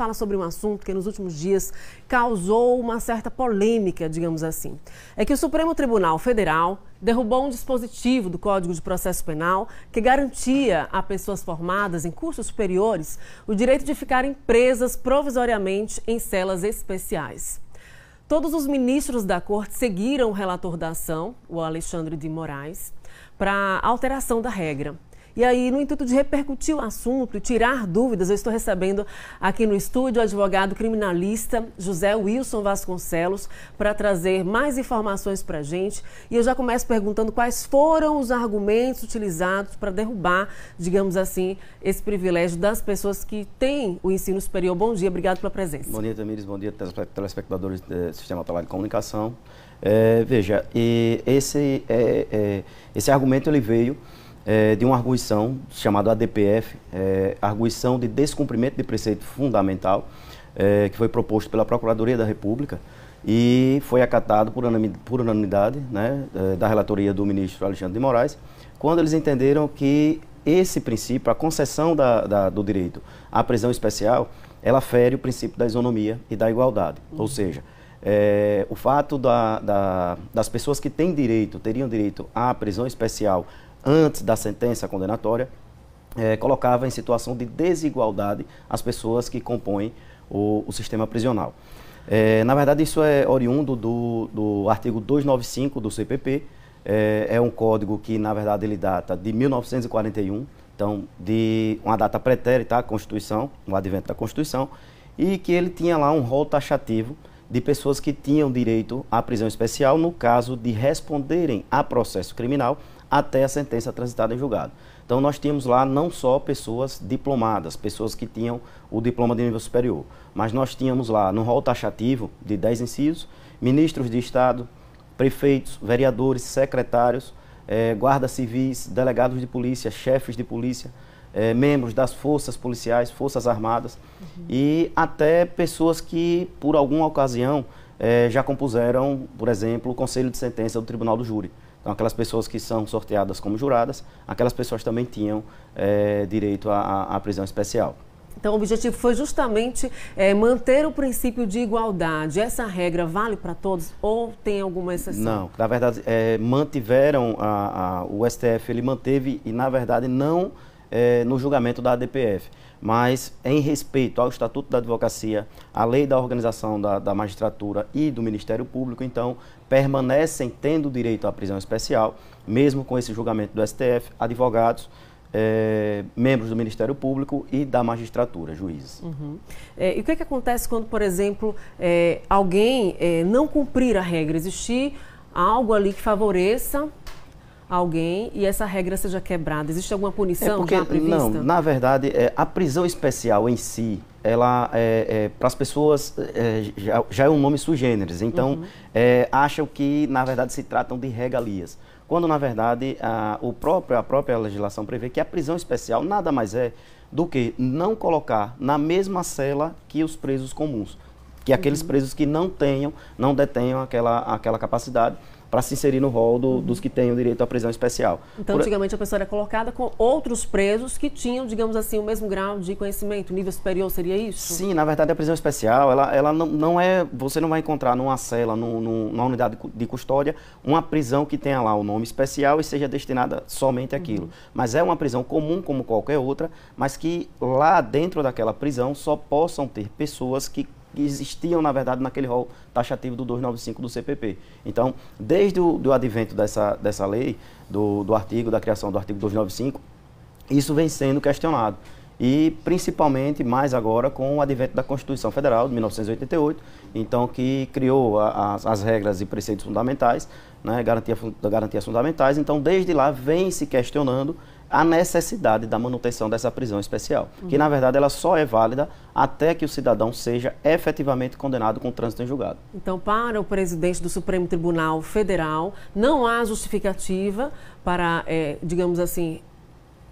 fala sobre um assunto que nos últimos dias causou uma certa polêmica, digamos assim. É que o Supremo Tribunal Federal derrubou um dispositivo do Código de Processo Penal que garantia a pessoas formadas em cursos superiores o direito de ficarem presas provisoriamente em celas especiais. Todos os ministros da corte seguiram o relator da ação, o Alexandre de Moraes, para a alteração da regra. E aí, no intuito de repercutir o assunto e tirar dúvidas, eu estou recebendo aqui no estúdio o advogado criminalista José Wilson Vasconcelos para trazer mais informações para a gente. E eu já começo perguntando quais foram os argumentos utilizados para derrubar, digamos assim, esse privilégio das pessoas que têm o ensino superior. Bom dia, obrigado pela presença. Bom dia, Tamires. Bom dia, telespectadores do Sistema Autoral de Comunicação. É, veja, esse, é, é, esse argumento ele veio é, de uma arguição chamada ADPF, é, Arguição de Descumprimento de Preceito Fundamental, é, que foi proposto pela Procuradoria da República e foi acatado por unanimidade, por unanimidade né, é, da relatoria do ministro Alexandre de Moraes, quando eles entenderam que esse princípio, a concessão da, da, do direito à prisão especial, ela fere o princípio da isonomia e da igualdade. Uhum. Ou seja, é, o fato da, das pessoas que têm direito, teriam direito à prisão especial antes da sentença condenatória, é, colocava em situação de desigualdade as pessoas que compõem o, o sistema prisional. É, na verdade, isso é oriundo do, do artigo 295 do CPP, é, é, um código que, na verdade, ele data de 1941, então, de uma data pretérita à Constituição, o advento da Constituição, e que ele tinha lá um rol taxativo de pessoas que tinham direito à prisão especial no caso de responderem a processo criminal até a sentença transitada em julgado. Então nós tínhamos lá não só pessoas diplomadas, pessoas que tinham o diploma de nível superior, mas nós tínhamos lá no rol taxativo de 10 incisos, ministros de Estado, prefeitos, vereadores, secretários, eh, guardas civis, delegados de polícia, chefes de polícia, eh, membros das forças policiais, forças armadas uhum. e até pessoas que, por alguma ocasião, eh, já compuseram, por exemplo, o conselho de sentença do Tribunal do Júri. Então, aquelas pessoas que são sorteadas como juradas, aquelas pessoas também tinham é, direito à, à prisão especial. Então, o objetivo foi justamente é, manter o princípio de igualdade. Essa regra vale para todos ou tem alguma exceção? Não, na verdade, é, mantiveram, a, a, o STF ele manteve e, na verdade, não é, no julgamento da ADPF. Mas, em respeito ao Estatuto da Advocacia, à lei da organização da, da magistratura e do Ministério Público, então, permanecem tendo direito à prisão especial, mesmo com esse julgamento do STF, advogados é, membros do Ministério Público e da magistratura, juízes. Uhum. É, e o que, é que acontece quando, por exemplo, é, alguém é, não cumprir a regra? Existir algo ali que favoreça alguém e essa regra seja quebrada? Existe alguma punição é porque, prevista? Não, na verdade, é, a prisão especial em si, ela é, é, para as pessoas é, já, já, é um nome sui generis. Então, uhum. É, acham que, na verdade, se tratam de regalias quando na verdade a, o próprio, a própria legislação prevê que a prisão especial nada mais é do que não colocar na mesma cela que os presos comuns, que aqueles uhum. presos que não tenham, não detenham aquela, aquela capacidade para se inserir no rol do, dos que têm o direito à prisão especial. Então, Por... antigamente a pessoa era colocada com outros presos que tinham, digamos assim, o mesmo grau de conhecimento, nível superior, seria isso? Sim, na verdade a prisão especial, ela, ela não, não é, você não vai encontrar numa cela, num, num, numa unidade de custódia, uma prisão que tenha lá o nome especial e seja destinada somente àquilo. Uhum. Mas é uma prisão comum como qualquer outra, mas que lá dentro daquela prisão só possam ter pessoas que que existiam, na verdade, naquele rol taxativo do 295 do CPP. Então, desde o do advento dessa, dessa lei, do, do artigo, da criação do artigo 295, isso vem sendo questionado. E principalmente mais agora com o advento da Constituição Federal de 1988, então que criou a, a, as regras e preceitos fundamentais, né, garantia, garantias fundamentais. Então, desde lá vem se questionando a necessidade da manutenção dessa prisão especial, uhum. que na verdade ela só é válida até que o cidadão seja efetivamente condenado com trânsito em julgado. Então, para o presidente do Supremo Tribunal Federal, não há justificativa para, é, digamos assim,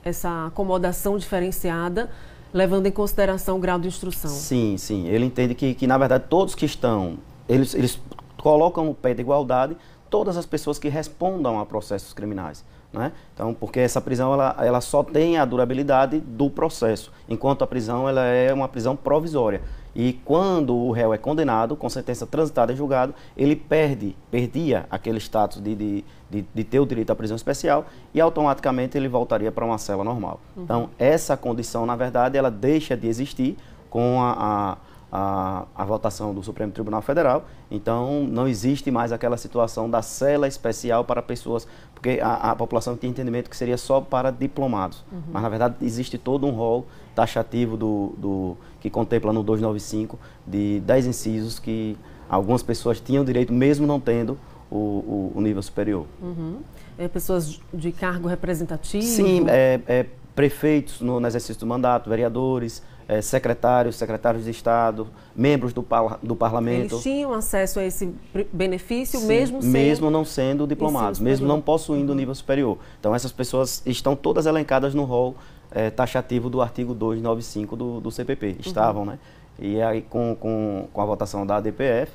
essa acomodação diferenciada levando em consideração o grau de instrução. Sim, sim. Ele entende que, que na verdade, todos que estão, eles, eles colocam o pé de igualdade, todas as pessoas que respondam a processos criminais. Né? Então, porque essa prisão ela, ela só tem a durabilidade do processo, enquanto a prisão ela é uma prisão provisória. E quando o réu é condenado, com sentença transitada em julgado, ele perde, perdia aquele status de, de, de, de ter o direito à prisão especial e automaticamente ele voltaria para uma cela normal. Uhum. Então, essa condição, na verdade, ela deixa de existir com a, a a, a votação do Supremo Tribunal Federal. Então, não existe mais aquela situação da cela especial para pessoas, porque a, a população tem entendimento que seria só para diplomados. Uhum. Mas, na verdade, existe todo um rol taxativo do, do, que contempla no 295 de 10 incisos que algumas pessoas tinham direito, mesmo não tendo o, o, o nível superior. Uhum. É, pessoas de cargo representativo? Sim, é, é prefeitos no, no exercício do mandato, vereadores, é, secretários, secretários de Estado, membros do, par do parlamento. Eles tinham acesso a esse benefício Sim, mesmo sendo... Mesmo não sendo diplomados, mesmo não possuindo nível superior. Então essas pessoas estão todas elencadas no rol é, taxativo do artigo 295 do, do CPP. Uhum. Estavam, uhum. né? E aí com, com, com a votação da ADPF,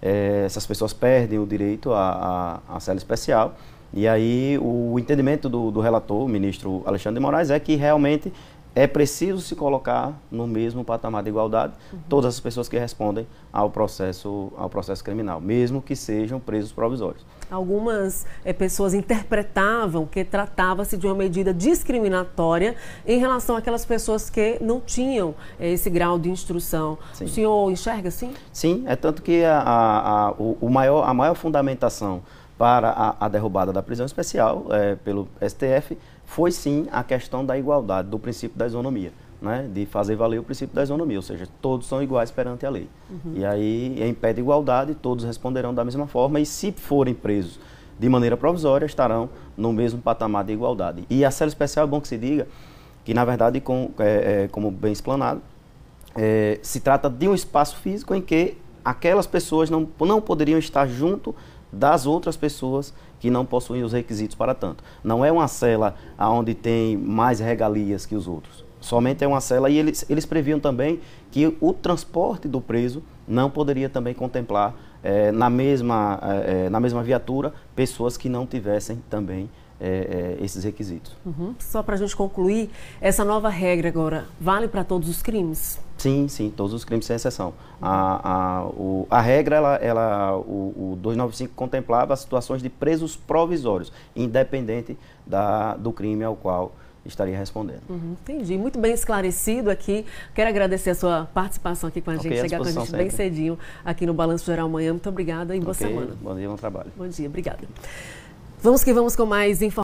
é, essas pessoas perdem o direito à, à, cela especial. E aí o entendimento do, do relator, o ministro Alexandre de Moraes, é que realmente é preciso se colocar no mesmo patamar de igualdade uhum. todas as pessoas que respondem ao processo, ao processo criminal, mesmo que sejam presos provisórios. Algumas é, pessoas interpretavam que tratava-se de uma medida discriminatória em relação àquelas pessoas que não tinham é, esse grau de instrução. Sim. O senhor enxerga assim? Sim, é tanto que a, a, a o, maior, a maior fundamentação para a, a derrubada da prisão especial é, pelo STF foi sim a questão da igualdade, do princípio da isonomia. Né, de fazer valer o princípio da isonomia, ou seja, todos são iguais perante a lei. Uhum. E aí, em pé de igualdade, todos responderão da mesma forma e, se forem presos de maneira provisória, estarão no mesmo patamar de igualdade. E a cela especial é bom que se diga que, na verdade, com, é, é, como bem explanado, é, se trata de um espaço físico em que aquelas pessoas não, não poderiam estar junto das outras pessoas que não possuem os requisitos para tanto. Não é uma cela onde tem mais regalias que os outros. Somente é uma cela e eles, eles previam também que o transporte do preso não poderia também contemplar eh, na, mesma, eh, eh, na mesma viatura pessoas que não tivessem também esses requisitos. Uhum. Só para a gente concluir, essa nova regra agora vale para todos os crimes? Sim, sim, todos os crimes sem exceção. A, a, o, a regra, ela, ela, o, o 295 contemplava as situações de presos provisórios, independente da, do crime ao qual estaria respondendo. Uhum, entendi. Muito bem esclarecido aqui. Quero agradecer a sua participação aqui com a okay, gente, chegar com a gente sempre. bem cedinho aqui no Balanço Geral Amanhã. Muito obrigada e boa okay, semana. Bom dia, bom trabalho. Bom dia, obrigada. Vamos que vamos com mais informações.